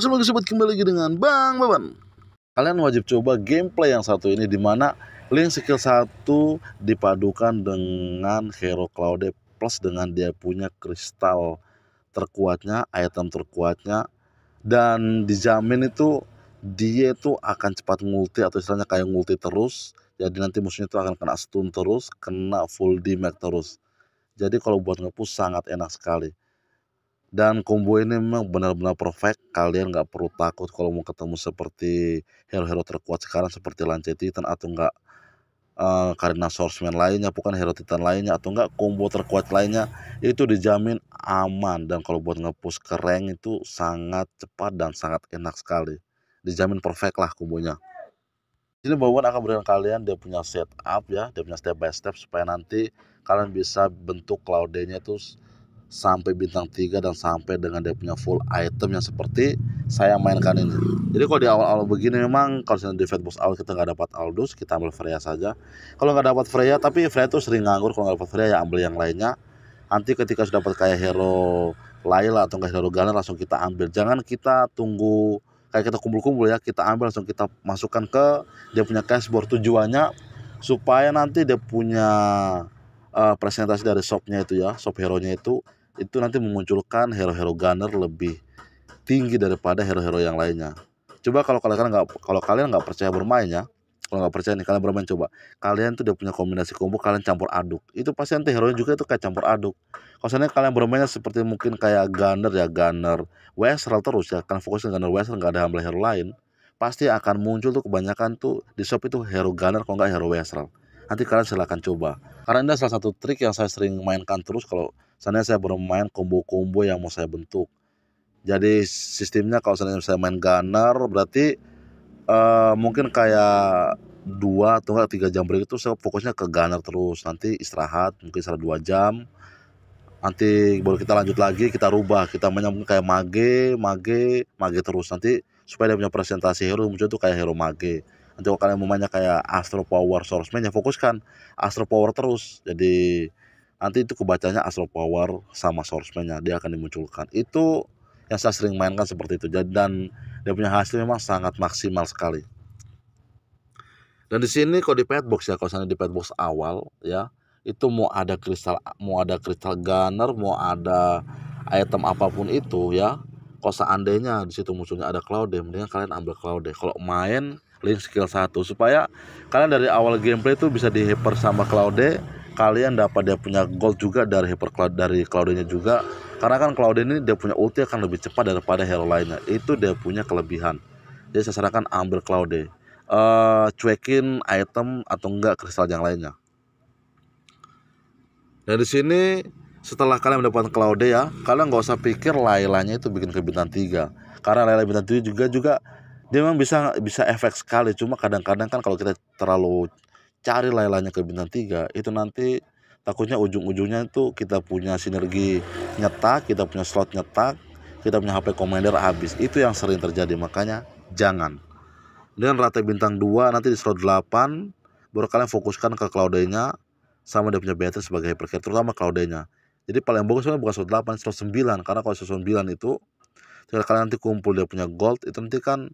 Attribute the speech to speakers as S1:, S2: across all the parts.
S1: semoga sobat kembali lagi dengan Bang Baban. Kalian wajib coba gameplay yang satu ini di mana link skill 1 dipadukan dengan hero Claude plus dengan dia punya kristal terkuatnya, item terkuatnya dan dijamin itu dia itu akan cepat multi atau istilahnya kayak multi terus jadi nanti musuhnya itu akan kena stun terus kena full damage terus jadi kalau buat ngepush sangat enak sekali dan combo ini memang benar-benar perfect kalian nggak perlu takut kalau mau ketemu seperti hero-hero terkuat sekarang seperti Lance Titan atau enggak uh, eh, Karina Swordsman lainnya bukan hero Titan lainnya atau enggak combo terkuat lainnya itu dijamin aman dan kalau buat ngepush ke rank itu sangat cepat dan sangat enak sekali dijamin perfect lah kombonya Jadi bahwa akan berikan kalian dia punya setup ya dia punya step by step supaya nanti kalian bisa bentuk cloud nya itu sampai bintang 3 dan sampai dengan dia punya full item yang seperti saya mainkan ini. Jadi kalau di awal-awal begini memang kalau di Fat Boss awal kita nggak dapat Aldus, kita ambil Freya saja. Kalau nggak dapat Freya, tapi Freya itu sering nganggur. Kalau nggak dapat Freya ya ambil yang lainnya. Nanti ketika sudah dapat kayak hero Laila atau kayak hero Galen langsung kita ambil. Jangan kita tunggu kayak kita kumpul-kumpul ya, kita ambil langsung kita masukkan ke dia punya cashboard tujuannya supaya nanti dia punya uh, presentasi dari shopnya itu ya, shop hero-nya itu itu nanti memunculkan hero-hero gunner lebih tinggi daripada hero-hero yang lainnya. Coba kalau kalian nggak kalau kalian nggak percaya bermainnya, kalau nggak percaya nih kalian bermain coba. Kalian tuh udah punya kombinasi combo kalian campur aduk. Itu pasti nanti hero juga itu kayak campur aduk. Kalau misalnya kalian bermainnya seperti mungkin kayak gunner ya gunner Westral terus ya, kan fokus gunner Westral nggak ada humble hero lain, pasti akan muncul tuh kebanyakan tuh di shop itu hero gunner kalau nggak hero Westral. Nanti kalian silahkan coba. Karena ini salah satu trik yang saya sering mainkan terus kalau Seandainya saya bermain combo-combo yang mau saya bentuk. Jadi sistemnya kalau seandainya saya main gunner berarti uh, mungkin kayak dua atau enggak tiga jam break itu saya fokusnya ke gunner terus. Nanti istirahat mungkin setelah dua jam. Nanti baru kita lanjut lagi kita rubah kita mainnya mungkin kayak mage, mage, mage terus nanti supaya dia punya presentasi hero muncul itu kayak hero mage nanti kalau kalian mau mainnya kayak Astro Power Swordsman ya fokuskan Astro Power terus jadi nanti itu kebacanya astral power sama source nya dia akan dimunculkan itu yang saya sering mainkan seperti itu dan dia punya hasil memang sangat maksimal sekali dan di sini kalau di pet box ya kalau misalnya di pet box awal ya itu mau ada kristal mau ada kristal gunner mau ada item apapun itu ya kalau seandainya di situ munculnya ada cloud deh mendingan kalian ambil cloud deh kalau main link skill 1 supaya kalian dari awal gameplay itu bisa dihaper sama cloud deh kalian dapat dia punya gold juga dari hyper cloud dari nya juga karena kan Cloud ini dia punya ulti akan lebih cepat daripada hero lainnya itu dia punya kelebihan jadi saya sarankan ambil Cloud uh, eh, cuekin item atau enggak kristal yang lainnya dan di sini setelah kalian mendapatkan cloud ya, kalian nggak usah pikir Lailanya itu bikin ke bintang 3. Karena Laila bintang 3 juga juga dia memang bisa bisa efek sekali, cuma kadang-kadang kan kalau kita terlalu cari lelanya ke bintang tiga itu nanti takutnya ujung-ujungnya itu kita punya sinergi nyetak kita punya slot nyetak kita punya HP Commander habis itu yang sering terjadi makanya jangan dengan rata bintang 2 nanti di slot 8 baru kalian fokuskan ke Claudenya sama dia punya beta sebagai hypercare terutama Claudenya jadi paling bagus sebenarnya bukan slot 8 slot 9 karena kalau slot 9 itu kalau kalian nanti kumpul dia punya gold itu nanti kan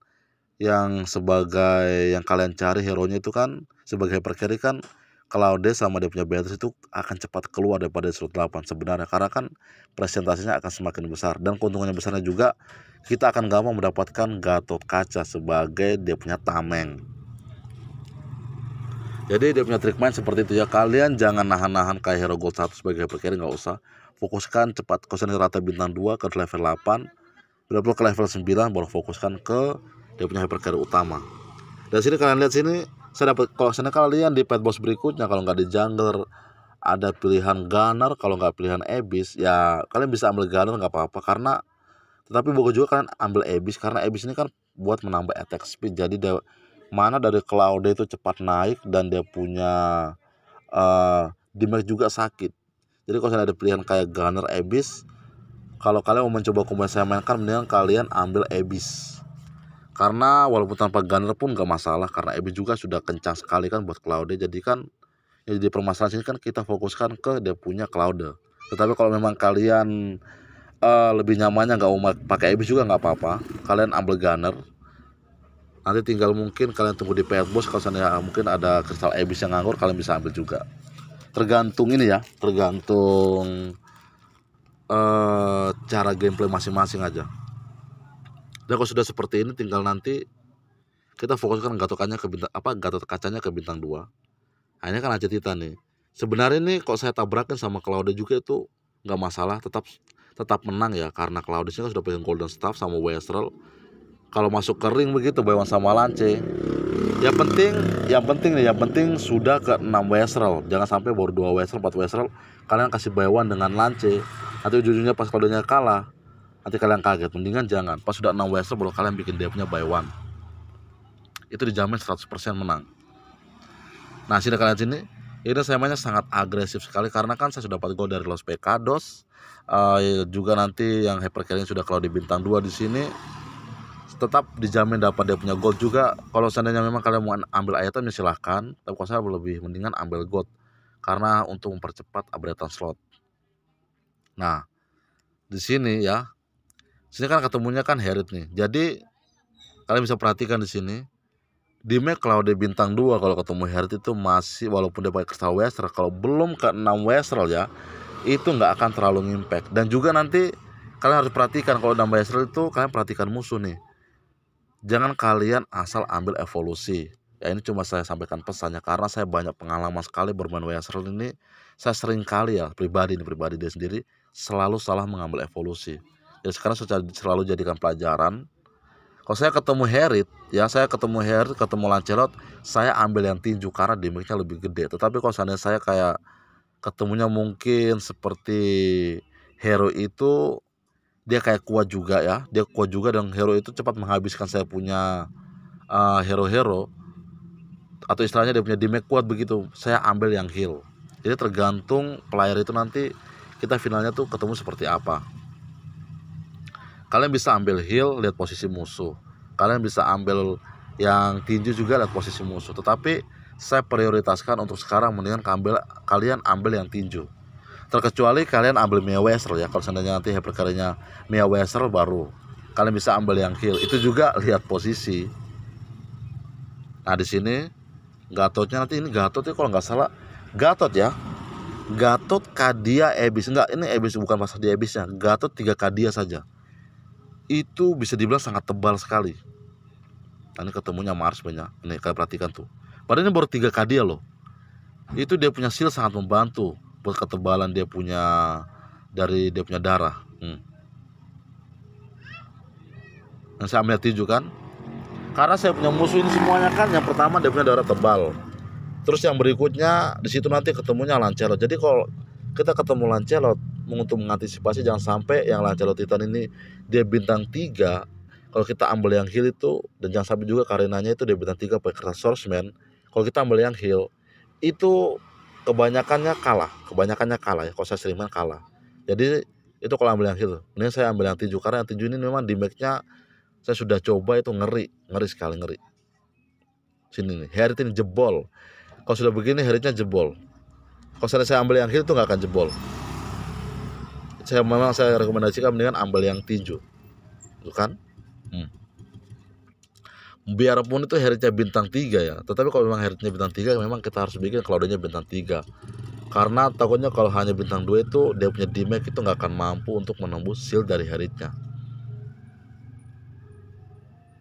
S1: yang sebagai yang kalian cari hero nya itu kan sebagai perkeri kan kalau Claude sama dia punya Beatrice itu akan cepat keluar daripada slot 8 sebenarnya karena kan presentasinya akan semakin besar dan keuntungannya besarnya juga kita akan gampang mendapatkan Gatot Kaca sebagai dia punya tameng jadi dia punya trik main seperti itu ya kalian jangan nahan-nahan kayak hero gold 1 sebagai perkeri nggak usah fokuskan cepat konsen rata bintang 2 ke level 8 berapa ke level 9 baru fokuskan ke dia punya hypercar utama Dan sini kalian lihat sini saya dapat kalau sana kalian di pet boss berikutnya kalau nggak di jungle ada pilihan gunner kalau nggak pilihan abyss ya kalian bisa ambil gunner nggak apa-apa karena tetapi bagus juga kalian ambil abyss karena abyss ini kan buat menambah attack speed jadi dia mana dari Cloud itu cepat naik dan dia punya uh, damage juga sakit jadi kalau saya ada pilihan kayak gunner abyss, kalau kalian mau mencoba kombo saya mainkan mendingan kalian ambil abyss karena walaupun tanpa Gunner pun gak masalah karena Ebi juga sudah kencang sekali kan buat Claude jadi kan ya jadi permasalahan sini kan kita fokuskan ke dia punya Claude tetapi kalau memang kalian uh, lebih nyamannya gak mau pakai Ebi juga gak apa-apa kalian ambil Gunner nanti tinggal mungkin kalian tunggu di PR Bos kalau misalnya mungkin ada kristal Ebis yang nganggur kalian bisa ambil juga tergantung ini ya tergantung uh, cara gameplay masing-masing aja dan kalau sudah seperti ini tinggal nanti kita fokuskan gatokannya ke bintang apa gatot kacanya ke bintang dua hanya nah, kan aja Tita nih sebenarnya nih kok saya tabrakin sama Claudia juga itu nggak masalah tetap tetap menang ya karena sih kan sudah pegang Golden Staff sama westral kalau masuk kering begitu bayuan sama Lance yang penting yang penting nih yang penting sudah ke 6 Wesrel jangan sampai baru 2 Wesrel 4 Wesrel kalian kasih bayuan dengan Lance atau jujurnya ujungnya pas kodenya kalah nanti kalian kaget mendingan jangan pas sudah 6 western baru kalian bikin dia punya buy one itu dijamin 100% menang nah sini kalian sini ini saya mainnya sangat agresif sekali karena kan saya sudah dapat gol dari Los Pecados uh, juga nanti yang Hyper sudah kalau di bintang 2 di sini tetap dijamin dapat dia punya gold juga kalau seandainya memang kalian mau ambil item ya silahkan tapi kalau saya lebih mendingan ambil gold karena untuk mempercepat upgradean slot nah di sini ya Sini kan ketemunya kan Herit nih. Jadi kalian bisa perhatikan di sini. Di kalau dia bintang 2 kalau ketemu Herit itu masih walaupun dia pakai kristal Westral kalau belum ke 6 Westral ya itu nggak akan terlalu ngimpact dan juga nanti kalian harus perhatikan kalau nambah Westral itu kalian perhatikan musuh nih jangan kalian asal ambil evolusi ya ini cuma saya sampaikan pesannya karena saya banyak pengalaman sekali bermain Westral ini saya sering kali ya pribadi ini pribadi dia sendiri selalu salah mengambil evolusi ya sekarang selalu jadikan pelajaran kalau saya ketemu Herit ya saya ketemu Herit ketemu Lancelot saya ambil yang tinju karena damage-nya lebih gede tetapi kalau seandainya saya kayak ketemunya mungkin seperti hero itu dia kayak kuat juga ya dia kuat juga dan hero itu cepat menghabiskan saya punya hero eh, hero-hero atau istilahnya dia punya damage kuat begitu saya ambil yang heal jadi tergantung player itu nanti kita finalnya tuh ketemu seperti apa kalian bisa ambil heal lihat posisi musuh kalian bisa ambil yang tinju juga lihat posisi musuh tetapi saya prioritaskan untuk sekarang mendingan ambil, kalian ambil yang tinju terkecuali kalian ambil Mia Wester ya kalau seandainya nanti hypercarry-nya Mia Wester baru kalian bisa ambil yang heal itu juga lihat posisi nah di sini Gatotnya nanti ini Gatot ya kalau nggak salah Gatot ya Gatot Kadia Ebis enggak ini Ebis bukan pasar di Ebisnya Gatot tiga Kadia saja itu bisa dibilang sangat tebal sekali. Nah, ini ketemunya Mars banyak. Nih kalian perhatikan tuh. Padahal ini baru tiga k dia ya, loh. Itu dia punya seal sangat membantu buat ketebalan dia punya dari dia punya darah. Hmm. Yang saya ambil tinju kan. Karena saya punya musuh ini semuanya kan yang pertama dia punya darah tebal. Terus yang berikutnya di situ nanti ketemunya Lancelot. Jadi kalau kita ketemu Lancelot untuk mengantisipasi jangan sampai yang Lancelot Titan ini dia bintang tiga kalau kita ambil yang hill itu dan jangan sampai juga karenanya itu dia bintang tiga pakai swordsman kalau kita ambil yang hill itu kebanyakannya kalah kebanyakannya kalah ya kalau saya seriman kalah jadi itu kalau ambil yang hill mending saya ambil yang tinju karena yang tinju ini memang damage-nya saya sudah coba itu ngeri ngeri sekali ngeri sini nih Herit ini jebol kalau sudah begini Heritnya jebol kalau saya ambil yang hill itu nggak akan jebol saya memang saya rekomendasikan dengan ambil yang tinju itu kan hmm. biarpun itu heritnya bintang 3 ya tetapi kalau memang heritnya bintang 3 memang kita harus bikin kalau adanya bintang 3 karena takutnya kalau hanya bintang 2 itu dia punya damage itu nggak akan mampu untuk menembus shield dari heritnya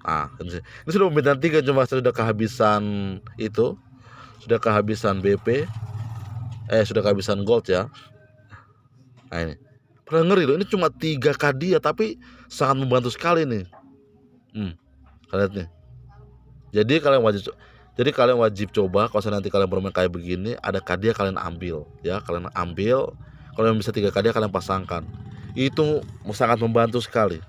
S1: ah ini, sudah bintang 3 cuma sudah kehabisan itu sudah kehabisan BP eh sudah kehabisan gold ya nah ini Pernah ngeri loh, ini cuma tiga ya tapi sangat membantu sekali nih. Hmm, kalian lihat nih. Jadi kalian wajib jadi kalian wajib coba kalau nanti kalian bermain kayak begini, ada kadia kalian ambil ya, kalian ambil. Kalau yang bisa tiga kadia kalian pasangkan. Itu sangat membantu sekali.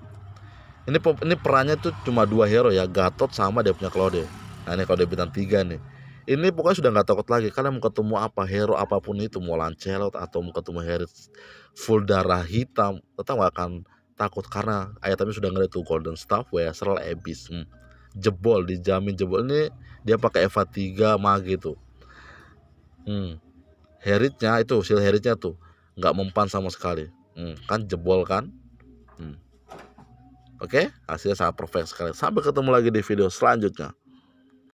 S1: Ini ini perannya tuh cuma dua hero ya, Gatot sama dia punya Claude. Nah ini Claude bintang tiga nih ini pokoknya sudah nggak takut lagi karena mau ketemu apa hero apapun itu mau Lancelot atau mau ketemu hero full darah hitam tetap nggak akan takut karena ayatnya sudah ngeliat tuh Golden Staff ya. Abyss hmm. jebol dijamin jebol ini dia pakai Eva 3 mage gitu. hmm. heritnya itu seal heritnya tuh nggak mempan sama sekali hmm. kan jebol kan hmm. oke okay? hasilnya sangat perfect sekali sampai ketemu lagi di video selanjutnya